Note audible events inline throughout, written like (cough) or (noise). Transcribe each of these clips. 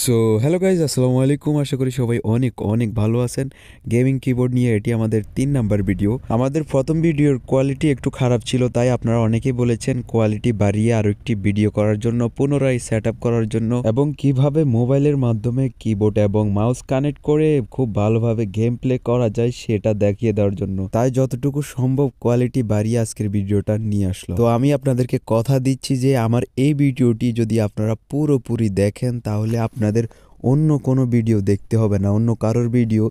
so hello guys আসসালামু আলাইকুম আশা করি সবাই অনেক অনেক ভালো আছেন গেমিং কিবোর্ড নিয়ে এটি আমাদের তিন নাম্বার ভিডিও আমাদের প্রথম ভিডিওর কোয়ালিটি একটু খারাপ ছিল তাই আপনারা অনেকেই বলেছেন কোয়ালিটি বাড়িয়ে আরও একটি ভিডিও করার জন্য পুনরায় সেট করার জন্য এবং কিভাবে মোবাইলের মাধ্যমে কিবোর্ড এবং মাউস কানেক্ট করে খুব ভালোভাবে গেম প্লে করা যায় সেটা দেখিয়ে দেওয়ার জন্য তাই যতটুকু সম্ভব কোয়ালিটি বাড়িয়ে আজকের ভিডিওটা নিয়ে আসলো তো আমি আপনাদেরকে কথা দিচ্ছি যে আমার এই ভিডিওটি যদি আপনারা পুরোপুরি দেখেন তাহলে আপনার আপনাদের অন্য কোনো ভিডিও দেখতে হবে না অন্য কারোর ভিডিও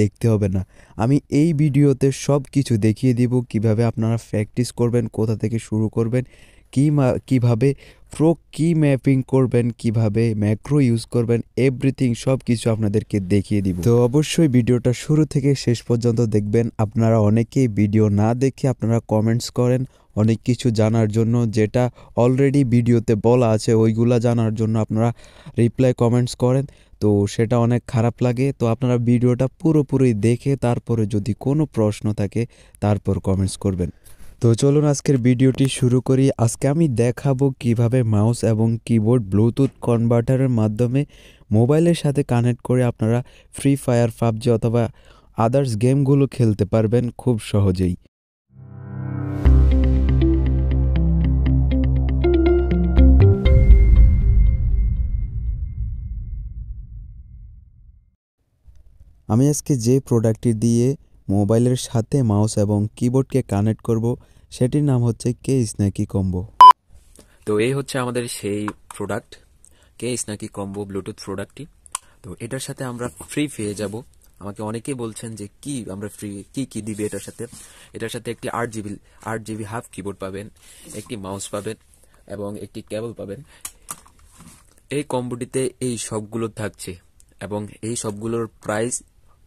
দেখতে হবে না আমি এই ভিডিওতে সব কিছু দেখিয়ে দিব কিভাবে আপনারা প্র্যাকটিস করবেন কোথা থেকে শুরু করবেন কী কীভাবে প্রো কি ম্যাপিং করবেন কিভাবে ম্যাক্রো ইউজ করবেন এভরিথিং সব কিছু আপনাদেরকে দেখিয়ে দিব তো অবশ্যই ভিডিওটা শুরু থেকে শেষ পর্যন্ত দেখবেন আপনারা অনেকেই ভিডিও না দেখে আপনারা কমেন্টস করেন অনেক কিছু জানার জন্য যেটা অলরেডি ভিডিওতে বলা আছে ওইগুলা জানার জন্য আপনারা রিপ্লাই কমেন্টস করেন তো সেটা অনেক খারাপ লাগে তো আপনারা ভিডিওটা পুরোপুরি দেখে তারপরে যদি কোনো প্রশ্ন থাকে তারপর কমেন্টস করবেন তো চলুন আজকের ভিডিওটি শুরু করি আজকে আমি দেখাবো কিভাবে মাউস এবং কিবোর্ড ব্লুটুথ কনভার্টারের মাধ্যমে মোবাইলের সাথে কানেক্ট করে আপনারা ফ্রি ফায়ার পাবজি অথবা আদার্স গেমগুলো খেলতে পারবেন খুব সহজেই আমি আজকে যে প্রোডাক্টটি দিয়ে মোবাইলের সাথে মাউস এবং কিবোর্ডকে কানেক্ট করব সেটির নাম হচ্ছে কে স্ন্যাকি কম্বো তো এই হচ্ছে আমাদের সেই প্রোডাক্ট কে স্ন্যাকি কম্বো ব্লুটুথ প্রোডাক্টটি তো এটার সাথে আমরা ফ্রি পেয়ে যাব আমাকে অনেকেই বলছেন যে কি আমরা ফ্রি কি কি দিবে এটার সাথে এটার সাথে একটি আট জিবি আট জিবি হাফ কিবোর্ড পাবেন একটি মাউস পাবেন এবং একটি কেবল পাবেন এই কম্বোটিতে এই সবগুলো থাকছে এবং এই সবগুলোর প্রাইস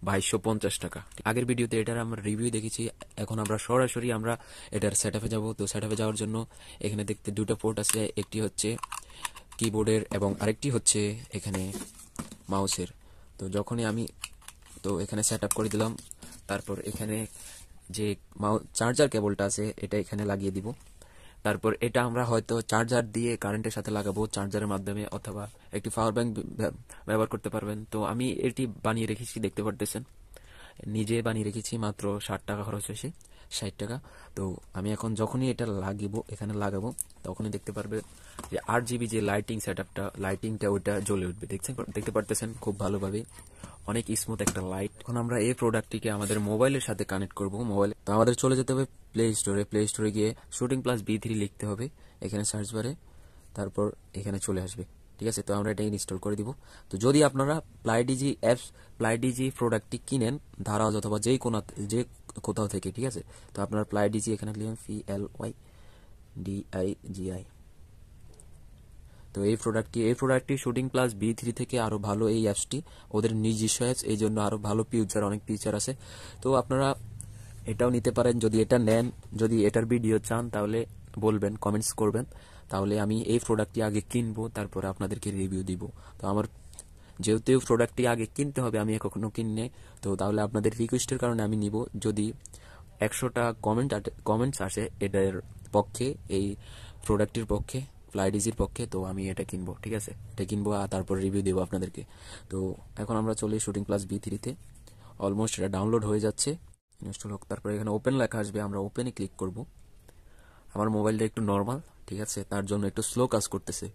বাইশশো পঞ্চাশ টাকা আগের ভিডিওতে এটার আমরা রিভিউ দেখেছি এখন আমরা সরাসরি আমরা এটার সেট আপে যাবো তো সেট যাওয়ার জন্য এখানে দেখতে দুটো পোর্ট আছে একটি হচ্ছে কিবোর্ডের এবং আরেকটি হচ্ছে এখানে মাউসের তো যখনই আমি তো এখানে সেট আপ করে দিলাম তারপর এখানে যে চার্জার কেবলটা আছে এটা এখানে লাগিয়ে দিব তারপর এটা আমরা হয়তো চার্জার দিয়ে কারেন্টের সাথে লাগাবো চার্জারের মাধ্যমে অথবা একটি পাওয়ার ব্যাংক ব্যবহার করতে পারবেন তো আমি এটি বানিয়ে রেখেছি দেখতে পারতেছেন নিজে বানিয়ে রেখেছি মাত্র ষাট টাকা খরচ হয়েছে ষাট টাকা তো আমি এখন যখনই এটা লাগিব এখানে লাগাবো তখনই দেখতে পারবে যে আট জিবি যে লাইটিং সেট আপটা লাইটিংটা ওইটা জ্বলে উঠবে দেখছেন দেখতে পারতেছেন খুব ভালোভাবে অনেক স্মুথ একটা লাইট এখন আমরা এই প্রোডাক্টটিকে আমাদের মোবাইলের সাথে কানেক্ট করব মোবাইলে তো আমাদের চলে যেতে হবে প্লে স্টোরে প্লে স্টোরে গিয়ে শুটিং প্লাস বি থ্রি লিখতে হবে এখানে সার্চ বারে তারপর এখানে চলে আসবে ঠিক আছে তো আমরা এটা ইনস্টল করে দিব তো যদি আপনারা প্লাইডিজি অ্যাপস প্লাইডিজি প্রোডাক্টটি কিনেন ধারাজ অথবা যে কোনো যে কোথাও থেকে ঠিক আছে তো আপনার প্লাই ডিজি এখানে লিখবেন F L Y D I G I তো এই প্রোডাক্টটি এই প্রোডাক্টটি শুটিং প্লাস বি থ্রি থেকে আরও ভালো এই অ্যাপসটি ওদের নিজস্ব অ্যাপস এই জন্য আরও ভালো ফিউচার অনেক ফিউচার আছে তো আপনারা এটাও নিতে পারেন যদি এটা নেন যদি এটার ভিডিও চান তাহলে বলবেন কমেন্টস করবেন তাহলে আমি এই প্রোডাক্টটি আগে কিনবো তারপরে আপনাদেরকে রিভিউ দিব তো আমার যেহেতু প্রোডাক্টটি আগে কিনতে হবে আমি কখনো কিনলে তো তাহলে আপনাদের রিকোয়েস্টের কারণে আমি নিব যদি একশোটা কমেন্ট কমেন্টস আসে এটার পক্ষে এই প্রোডাক্টটির পক্ষে ফ্লাইডিজির পক্ষে তো আমি এটা কিনবো ঠিক আছে এটা কিনবো আর তারপর রিভিউ দেবো আপনাদেরকে তো এখন আমরা চলি শুটিং প্লাস বি থ্রিতে অলমোস্ট এটা ডাউনলোড হয়ে যাচ্ছে ইনস্টল হোক তারপরে এখানে ওপেন লেখা আসবে আমরা ওপেনে ক্লিক করব আমার মোবাইলটা একটু নর্মাল ঠিক আছে তার জন্য একটু স্লো কাজ করতেছে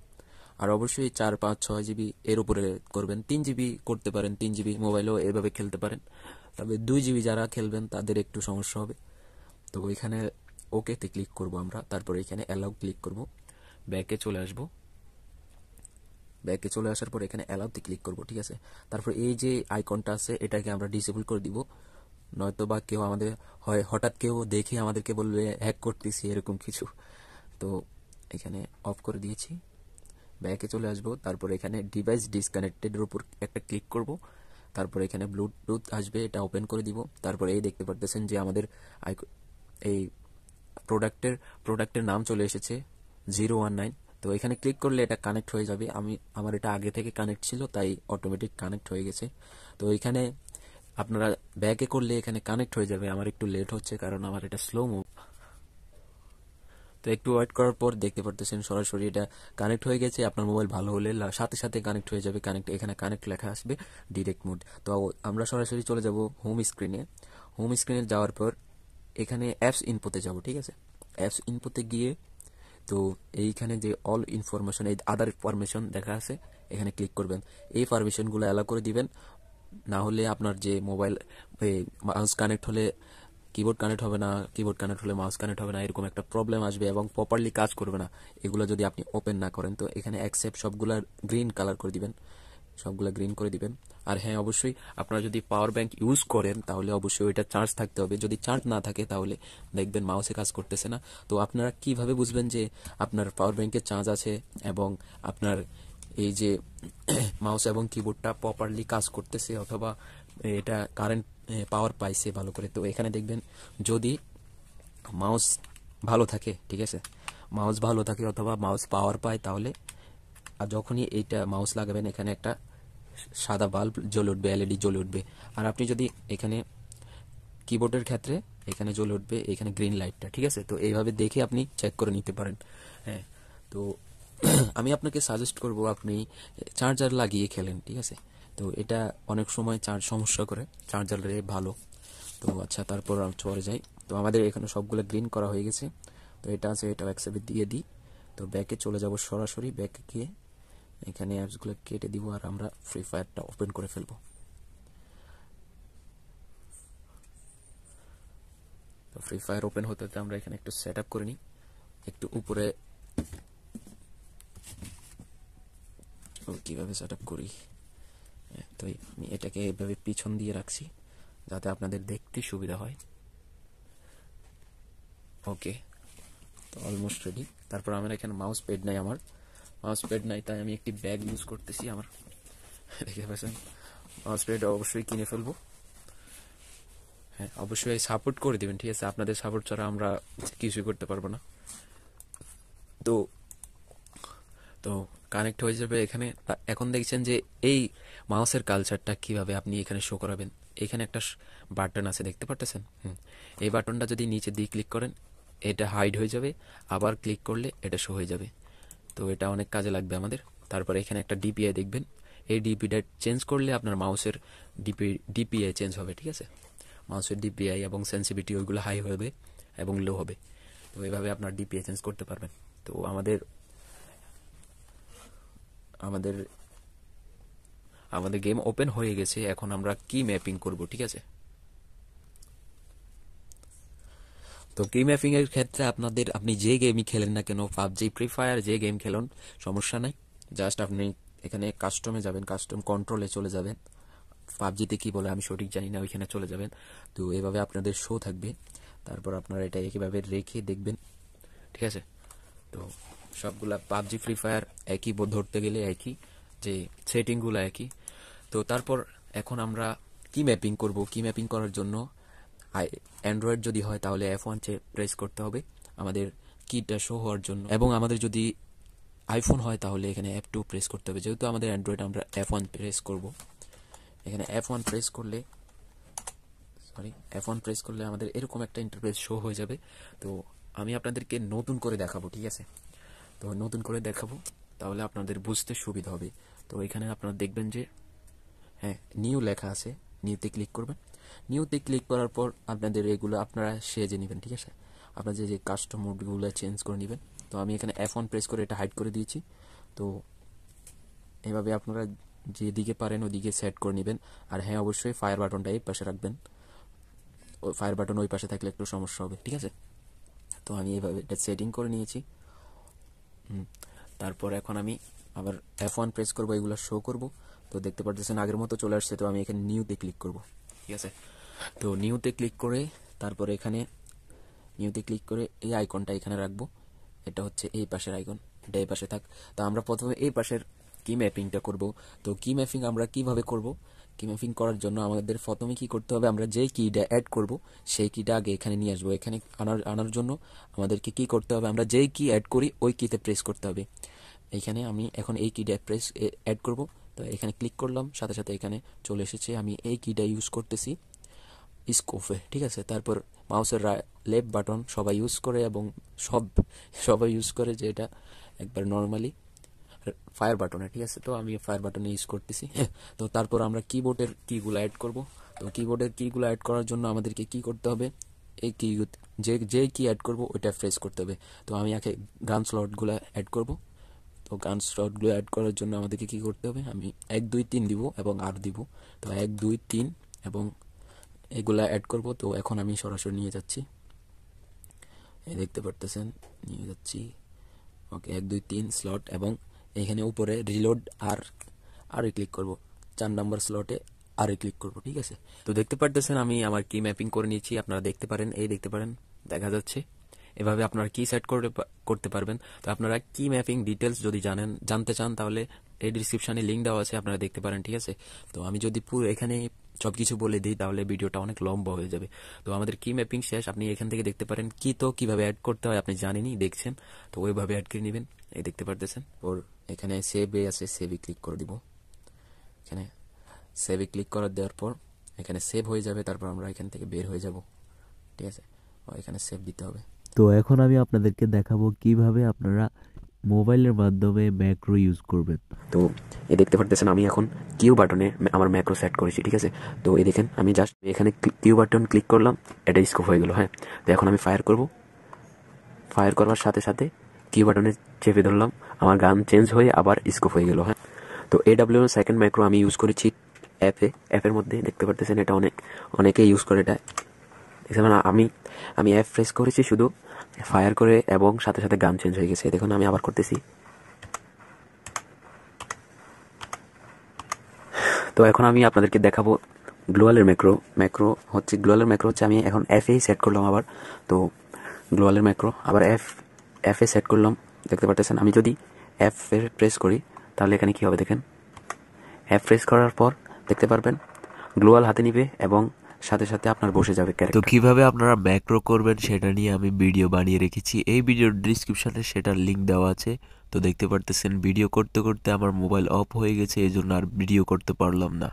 আর অবশ্যই চার পাঁচ ছয় জিবি এর উপরে করবেন তিন জিবি করতে পারেন তিন জিবি মোবাইলও এভাবে খেলতে পারেন তবে দুই জিবি যারা খেলবেন তাদের একটু সমস্যা হবে তো ওইখানে ওকেতে ক্লিক করব আমরা তারপরে এখানে অ্যালাউ ক্লিক করব ব্যাকে চলে আসব ব্যাকে চলে আসার পর এখানে অ্যালাউতে ক্লিক করব ঠিক আছে তারপর এই যে আইকনটা আছে এটাকে আমরা ডিসেবল করে দিব নয়তো বা কেউ আমাদের হয় হঠাৎ কেউ দেখে আমাদেরকে বলবে হ্যাক করতেছি এরকম কিছু তো এখানে অফ করে দিয়েছি ব্যাকে চলে আসবো তারপর এখানে ডিভাইস ডিসকানেক্টেডের উপর একটা ক্লিক করব তারপর এখানে ব্লুটুথ আসবে এটা ওপেন করে দিব তারপর এই দেখতে পারতেছেন যে আমাদের এই প্রোডাক্টের প্রোডাক্টের নাম চলে এসেছে জিরো ওয়ান নাইন তো এখানে ক্লিক করলে এটা কানেক্ট হয়ে যাবে আমি আমার এটা আগে থেকে কানেক্ট ছিল তাই অটোমেটিক কানেক্ট হয়ে গেছে তো এখানে আপনারা ব্যাকে করলে এখানে কানেক্ট হয়ে যাবে আমার একটু লেট হচ্ছে কারণ আমার এটা স্লো মুভ তো একটু ওয়েট করার পর দেখতে পারতেছেন সরাসরি এটা কানেক্ট হয়ে গেছে আপনার মোবাইল ভালো হলে সাথে সাথে কানেক্ট হয়ে যাবে কানেক্ট এখানে কানেক্ট লেখা আসবে ডিরেক্ট মোড তো আমরা সরাসরি চলে যাব হোম স্ক্রিনে হোম স্ক্রিনে যাওয়ার পর এখানে অ্যাপস ইনপোতে যাব ঠিক আছে অ্যাপস ইনপোতে গিয়ে তো এইখানে যে অল ইনফরমেশন এই আদার পারমিশন দেখা আছে এখানে ক্লিক করবেন এই পারমিশনগুলো অ্যালাউ করে দিবেন না হলে আপনার যে মোবাইল মাউস কানেক্ট হলে কিবোর্ড কানেক্ট হবে না কিবোর্ড কানেক্ট হলে মাউস কানেক্ট হবে না এরকম একটা প্রবলেম আসবে এবং প্রপারলি কাজ করবে না এগুলো যদি আপনি ওপেন না করেন তো এখানে অ্যাকসেপ্ট সবগুলা গ্রিন কালার করে দিবেন সবগুলো গ্রিন করে দিবেন আর হ্যাঁ অবশ্যই আপনারা যদি পাওয়ার ব্যাংক ইউজ করেন তাহলে অবশ্যই ওইটা চার্জ থাকতে হবে যদি চার্জ না থাকে তাহলে দেখবেন মাউসে কাজ করতেছে না তো আপনারা কিভাবে বুঝবেন যে আপনার পাওয়ার ব্যাংকে চার্জ আছে এবং আপনার এই যে মাউস (clears throat) এবং কিবোর্ডটা প্রপারলি কাজ করতেছে অথবা এটা কারেন্ট পাওয়ার পাইছে ভালো করে তো এখানে দেখবেন যদি মাউস ভালো থাকে ঠিক আছে মাউস ভালো থাকে অথবা মাউস পাওয়ার পায় তাহলে আর যখনই এইটা মাউস লাগাবেন এখানে একটা সাদা বাল্ব জ্বলে উঠবে এলইডি জ্বলে উঠবে আর আপনি যদি এখানে কিবোর্ডের ক্ষেত্রে এখানে জ্বলে উঠবে এখানে গ্রিন লাইটটা ঠিক আছে তো এইভাবে দেখে আপনি চেক করে নিতে পারেন হ্যাঁ তো (clears throat) আমি আপনাকে সাজেস্ট করব আপনি চার্জার লাগিয়ে খেলেন ঠিক আছে তো এটা অনেক সময় চার্জ সমস্যা করে চার্জারে ভালো তো আচ্ছা তারপর চলে যাই তো আমাদের এখানে সবগুলো গ্রিন করা হয়ে গেছে তো এটা আছে এটা একসাথে দিয়ে দিই তো ব্যাকে চলে যাব সরাসরি ব্যাকে গিয়ে এখানে অ্যাপসগুলো কেটে দিব আর আমরা ফ্রি ফায়ারটা ওপেন করে ফেলব তো ফ্রি ফায়ার ওপেন হতে হতে আমরা এখানে একটু সেট আপ করে নিই একটু উপরে কীভাবে সেট আপ করি তো আমি এটাকে এভাবে পিছন দিয়ে রাখছি যাতে আপনাদের দেখতে সুবিধা হয় ওকে তো অলমোস্ট রেডি তারপর আমার এখানে মাউস প্যাড নাই আমার মাউস প্যাড নাই তাই আমি একটি ব্যাগ ইউজ করতেছি আমার দেখে পাচ্ছেন মাউস প্যাড অবশ্যই কিনে ফেলবো হ্যাঁ অবশ্যই সাপোর্ট করে দেবেন ঠিক আছে আপনাদের সাপোর্ট ছাড়া আমরা কিছুই করতে পারবো না তো তো কানেক্ট হয়ে যাবে এখানে এখন দেখছেন যে এই মাউসের কালচারটা কিভাবে আপনি এখানে শো করাবেন এখানে একটা বাটন আছে দেখতে পারতেছেন এই বাটনটা যদি নিচে দিয়ে ক্লিক করেন এটা হাইড হয়ে যাবে আবার ক্লিক করলে এটা শো হয়ে যাবে তো এটা অনেক কাজে লাগবে আমাদের তারপরে এখানে একটা ডিপিআই দেখবেন এই ডিপিটা চেঞ্জ করলে আপনার মাউসের ডিপি ডিপিআই চেঞ্জ হবে ঠিক আছে মাউসের ডিপিআই এবং সেন্সিভিটি ওইগুলো হাই হবে এবং লো হবে তো এইভাবে আপনার ডিপিআই চেঞ্জ করতে পারবেন তো আমাদের আমাদের আমাদের গেম ওপেন হয়ে গেছে এখন আমরা কি ম্যাপিং করব ঠিক আছে তো কি ম্যাপিং এর ক্ষেত্রে আপনাদের আপনি যে গেমই খেলেন না কেন পাবজি ফ্রি ফায়ার যে গেম খেলুন সমস্যা নাই জাস্ট আপনি এখানে কাস্টমে যাবেন কাস্টম কন্ট্রোলে চলে যাবেন পাবজিতে কি বলে আমি সঠিক জানি না ওইখানে চলে যাবেন তো এভাবে আপনাদের শো থাকবে তারপর আপনারা এটা একইভাবে রেখে দেখবেন ঠিক আছে তো সবগুলা পাবজি ফ্রি ফায়ার একই ধরতে গেলে একই যে সেটিংগুলো একই তো তারপর এখন আমরা কি ম্যাপিং করব কি ম্যাপিং করার জন্য অ্যান্ড্রয়েড যদি হয় তাহলে এফ ওয়ান প্রেস করতে হবে আমাদের কিটা শো হওয়ার জন্য এবং আমাদের যদি আইফোন হয় তাহলে এখানে অ্যাপ টু প্রেস করতে হবে যেহেতু আমাদের অ্যান্ড্রয়েড আমরা অ্যাপ ওয়ান প্রেস করব এখানে অ্যাপ ওয়ান প্রেস করলে সরি অ্যাপ ওয়ান প্রেস করলে আমাদের এরকম একটা ইন্টারপ্রেস শো হয়ে যাবে তো আমি আপনাদেরকে নতুন করে দেখাবো ঠিক আছে তো নতুন করে দেখাবো তাহলে আপনাদের বুঝতে সুবিধা হবে তো এখানে আপনারা দেখবেন যে হ্যাঁ নিউ লেখা আছে নিউতে ক্লিক করবেন নিউতে ক্লিক করার পর আপনাদের এগুলো আপনারা সেজে নেবেন ঠিক আছে আপনার যে যে কাস্টম মোডগুলো চেঞ্জ করে নেবেন তো আমি এখানে এফ ওয়ান প্রেস করে এটা হাইড করে দিয়েছি তো এভাবে আপনারা যেদিকে পারেন ওদিকে সেট করে নেবেন আর হ্যাঁ অবশ্যই ফায়ার বাটনটা এই পাশে রাখবেন ফায়ার বাটন ওই পাশে থাকলে একটু সমস্যা হবে ঠিক আছে তো আমি এভাবে এটা সেটিং করে নিয়েছি তারপর এখন আমি আবার এফ ওয়ান প্রেস করবো এগুলো শো করব তো দেখতে পারতেছেন আগের মতো চলে আসছে তো আমি এখানে নিউতে ক্লিক করব ঠিক আছে তো নিউতে ক্লিক করে তারপরে এখানে নিউতে ক্লিক করে এই আইকনটা এখানে রাখবো এটা হচ্ছে এই পাশের আইকন এটা এই পাশে থাক তো আমরা প্রথমে এই পাশের কি ম্যাপিংটা করব তো কি ম্যাপিং আমরা কিভাবে করব কিম্যাপিং করার জন্য আমাদের প্রথমে কি করতে হবে আমরা যে কিটা অ্যাড করব সেই কিটা আগে এখানে নিয়ে আসবো এখানে আনার আনার জন্য আমাদেরকে কি করতে হবে আমরা যেই কি অ্যাড করি ওই কিতে প্রেস করতে হবে এখানে আমি এখন এই কিটা প্রেস অ্যাড করব তো এখানে ক্লিক করলাম সাথে সাথে এখানে চলে এসেছে আমি এই কিটা ইউজ করতেছি স্কোফে ঠিক আছে তারপর মাউসের লেফট বাটন সবাই ইউজ করে এবং সব সবাই ইউজ করে যে এটা একবার নর্মালি ফায়ার বাটনে ঠিক আছে তো আমি ফায়ার বাটনে ইউজ করতেছি (laughs) তো তারপর আমরা কিবোর্ডের কিগুলো অ্যাড করব তো কিবোর্ডের কিগুলো অ্যাড করার জন্য আমাদেরকে কি করতে হবে এই কি যে যে কি অ্যাড করব ওইটা ফ্রেস করতে হবে তো আমি আগে গান স্লটগুলো অ্যাড করব তো গান স্লটগুলো অ্যাড করার জন্য আমাদেরকে কি করতে হবে আমি এক দুই তিন দিব এবং আর দিব তো এক দুই তিন এবং এগুলো অ্যাড করব তো এখন আমি সরাসরি নিয়ে যাচ্ছি দেখতে পারতেছেন নিয়ে যাচ্ছি ওকে এক দুই তিন স্লট এবং এখানে উপরে রিলোড আর আরে ক্লিক করব চার নাম্বার স্লটে আরে ক্লিক করব ঠিক আছে তো দেখতে পারতেছেন আমি আমার কি ম্যাপিং করে নিয়েছি আপনারা দেখতে পারেন এই দেখতে পারেন দেখা যাচ্ছে এভাবে আপনারা কি সেট করে করতে পারবেন তো আপনারা কি ম্যাপিং ডিটেলস যদি জানেন জানতে চান তাহলে এই ডিসক্রিপশানে লিঙ্ক দেওয়া আছে আপনারা দেখতে পারেন ঠিক আছে তো আমি যদি পুরো এখানে সব কিছু বলে দিই তাহলে ভিডিওটা অনেক লম্বা হয়ে যাবে তো আমাদের কি ম্যাপিং শেষ আপনি এখান থেকে দেখতে পারেন কি তো কিভাবে অ্যাড করতে হয় আপনি জানেনই দেখছেন তো ওইভাবে অ্যাড করে নেবেন এই দেখতে পারতেছেন ওর এখানে সেভ এ আছে সেভে ক্লিক করে দিব এখানে সেভে ক্লিক করার দেওয়ার পর এখানে সেভ হয়ে যাবে তারপর আমরা এখান থেকে বের হয়ে যাব ঠিক আছে এখানে সেভ দিতে হবে তো এখন আমি আপনাদেরকে দেখাবো কিভাবে আপনারা মোবাইলের মাধ্যমে ম্যাক্রো ইউজ করবেন তো এ দেখতে পারতেছেন আমি এখন কিউ বাটনে আমার ম্যাক্রো সেট করেছি ঠিক আছে তো এই দেখেন আমি জাস্ট এখানে কিউ বাটন ক্লিক করলাম এটা স্কোপ হয়ে গেল হ্যাঁ তো এখন আমি ফায়ার করব ফায়ার করবার সাথে সাথে কি বাটনে চেপে ধরলাম আমার গান চেঞ্জ হয়ে আবার স্কোপ হয়ে গেল হ্যাঁ তো এ ডাব্লিউ সেকেন্ড মাইক্রো আমি ইউজ করেছি অ্যাপে অ্যাপের মধ্যে দেখতে পারতেছেন এটা অনেক অনেকে ইউজ করে এটা দেখছেন আমি আমি অ্যাপ ফ্রেস করেছি শুধু ফায়ার করে এবং সাথে সাথে গান চেঞ্জ হয়ে গেছে দেখুন আমি আবার করতেছি তো এখন আমি আপনাদেরকে দেখাবো গ্লোয়ালের ম্যাক্রো ম্যাক্রো হচ্ছে গ্লোয়ালের ম্যাক্রো হচ্ছে আমি এখন অ্যাপেই সেট করলাম আবার তো গ্লোয়ালের ম্যাক্রো আবার এফ এফ এ সেট করলাম দেখতে পারতেছেন আমি যদি এফ প্রেস করি তাহলে এখানে কি হবে দেখেন অ্যাপ প্রেস করার পর দেখতে পারবেন গ্লোয়াল হাতে নিবে এবং সাথে সাথে আপনার বসে যাবে তো কিভাবে আপনারা ম্যাক্রো করবেন সেটা নিয়ে আমি ভিডিও বানিয়ে রেখেছি এই ভিডিওর ডিসক্রিপশানে সেটার লিঙ্ক দেওয়া আছে তো দেখতে পারতেছেন ভিডিও করতে করতে আমার মোবাইল অফ হয়ে গেছে এই জন্য আর ভিডিও করতে পারলাম না